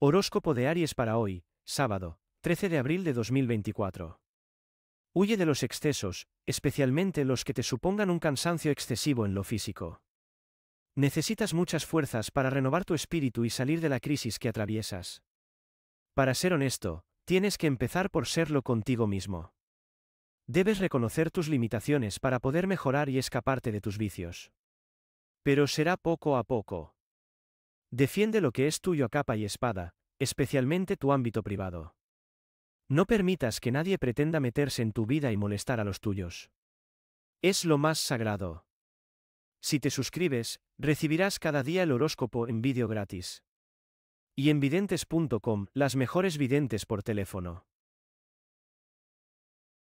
Horóscopo de Aries para hoy, sábado, 13 de abril de 2024. Huye de los excesos, especialmente los que te supongan un cansancio excesivo en lo físico. Necesitas muchas fuerzas para renovar tu espíritu y salir de la crisis que atraviesas. Para ser honesto, tienes que empezar por serlo contigo mismo. Debes reconocer tus limitaciones para poder mejorar y escaparte de tus vicios. Pero será poco a poco. Defiende lo que es tuyo a capa y espada, especialmente tu ámbito privado. No permitas que nadie pretenda meterse en tu vida y molestar a los tuyos. Es lo más sagrado. Si te suscribes, recibirás cada día el horóscopo en vídeo gratis. Y en videntes.com, las mejores videntes por teléfono.